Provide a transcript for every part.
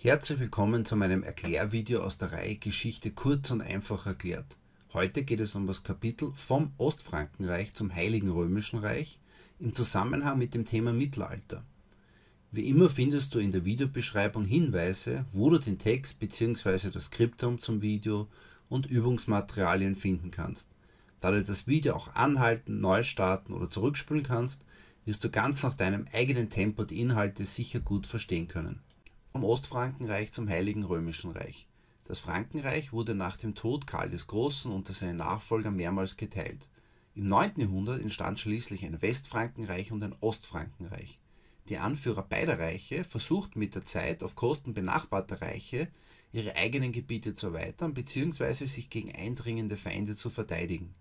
Herzlich willkommen zu meinem Erklärvideo aus der Reihe Geschichte kurz und einfach erklärt. Heute geht es um das Kapitel vom Ostfrankenreich zum Heiligen Römischen Reich im Zusammenhang mit dem Thema Mittelalter. Wie immer findest du in der Videobeschreibung Hinweise, wo du den Text bzw. das Skriptum zum Video und Übungsmaterialien finden kannst. Da du das Video auch anhalten, neu starten oder zurückspulen kannst, wirst du ganz nach deinem eigenen Tempo die Inhalte sicher gut verstehen können. Vom Ostfrankenreich zum Heiligen Römischen Reich. Das Frankenreich wurde nach dem Tod Karl des Großen unter seinen Nachfolgern mehrmals geteilt. Im 9. Jahrhundert entstand schließlich ein Westfrankenreich und ein Ostfrankenreich. Die Anführer beider Reiche versuchten mit der Zeit auf Kosten benachbarter Reiche ihre eigenen Gebiete zu erweitern bzw. sich gegen eindringende Feinde zu verteidigen.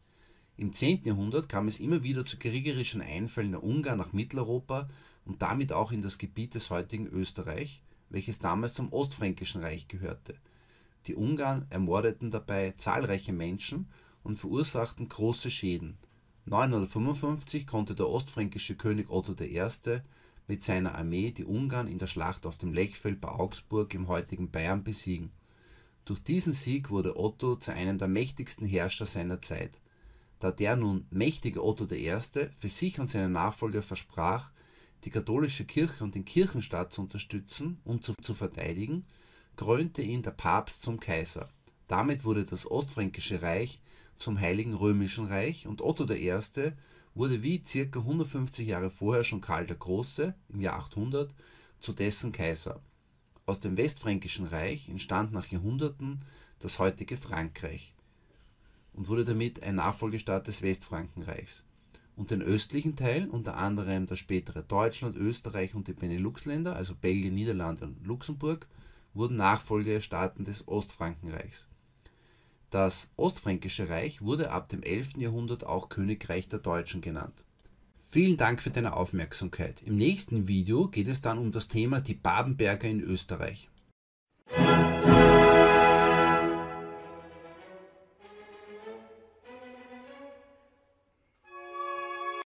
Im 10. Jahrhundert kam es immer wieder zu kriegerischen Einfällen der Ungarn nach Mitteleuropa und damit auch in das Gebiet des heutigen Österreich, welches damals zum Ostfränkischen Reich gehörte. Die Ungarn ermordeten dabei zahlreiche Menschen und verursachten große Schäden. 955 konnte der ostfränkische König Otto I. mit seiner Armee die Ungarn in der Schlacht auf dem Lechfeld bei Augsburg im heutigen Bayern besiegen. Durch diesen Sieg wurde Otto zu einem der mächtigsten Herrscher seiner Zeit. Da der nun mächtige Otto I. für sich und seine Nachfolger versprach, die katholische Kirche und den Kirchenstaat zu unterstützen und zu, zu verteidigen, krönte ihn der Papst zum Kaiser. Damit wurde das Ostfränkische Reich zum Heiligen Römischen Reich und Otto I. wurde wie circa 150 Jahre vorher schon Karl der Große im Jahr 800 zu dessen Kaiser. Aus dem Westfränkischen Reich entstand nach Jahrhunderten das heutige Frankreich und wurde damit ein Nachfolgestaat des Westfrankenreichs und den östlichen Teil, unter anderem das spätere Deutschland, Österreich und die Benelux-Länder, also Belgien, Niederlande und Luxemburg, wurden Nachfolgestaaten des Ostfrankenreichs. Das Ostfränkische Reich wurde ab dem 11. Jahrhundert auch Königreich der Deutschen genannt. Vielen Dank für deine Aufmerksamkeit. Im nächsten Video geht es dann um das Thema die Babenberger in Österreich.